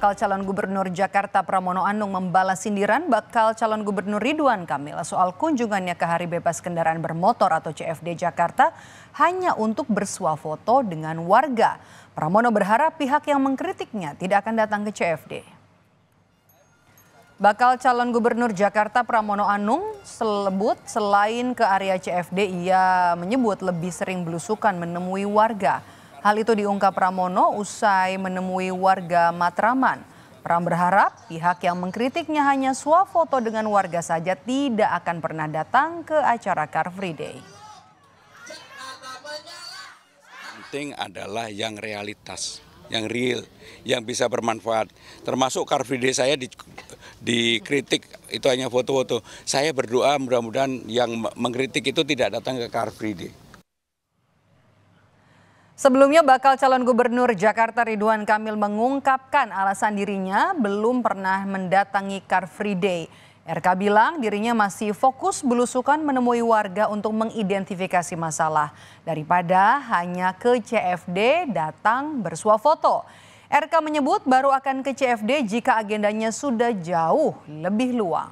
Bakal calon gubernur Jakarta Pramono Anung membalas sindiran bakal calon gubernur Ridwan Kamil soal kunjungannya ke Hari Bebas Kendaraan Bermotor atau CFD Jakarta hanya untuk bersuah foto dengan warga. Pramono berharap pihak yang mengkritiknya tidak akan datang ke CFD. Bakal calon gubernur Jakarta Pramono Anung selebut selain ke area CFD ia menyebut lebih sering belusukan menemui warga. Hal itu diungkap Pramono usai menemui warga Matraman. Pram berharap pihak yang mengkritiknya hanya swafoto dengan warga saja tidak akan pernah datang ke acara Car Free Day. Penting adalah yang realitas, yang real, yang bisa bermanfaat. Termasuk Car Free Day saya di, dikritik itu hanya foto-foto. Saya berdoa mudah-mudahan yang mengkritik itu tidak datang ke Car Free Day. Sebelumnya bakal calon gubernur Jakarta Ridwan Kamil mengungkapkan alasan dirinya belum pernah mendatangi Car Free Day. RK bilang dirinya masih fokus belusukan menemui warga untuk mengidentifikasi masalah daripada hanya ke CFD datang bersuah foto. RK menyebut baru akan ke CFD jika agendanya sudah jauh lebih luang.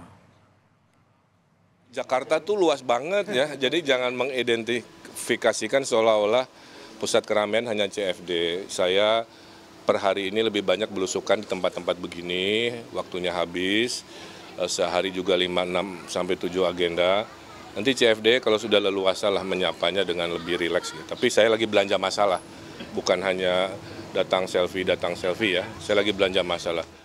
Jakarta tuh luas banget ya, jadi jangan mengidentifikasikan seolah-olah pusat keramaian hanya CFD. Saya per hari ini lebih banyak belusukan di tempat-tempat begini, waktunya habis, eh, sehari juga 5, 6, sampai 7 agenda. Nanti CFD kalau sudah leluasa lah menyapanya dengan lebih rileks. Gitu. Tapi saya lagi belanja masalah, bukan hanya datang selfie, datang selfie ya. Saya lagi belanja masalah.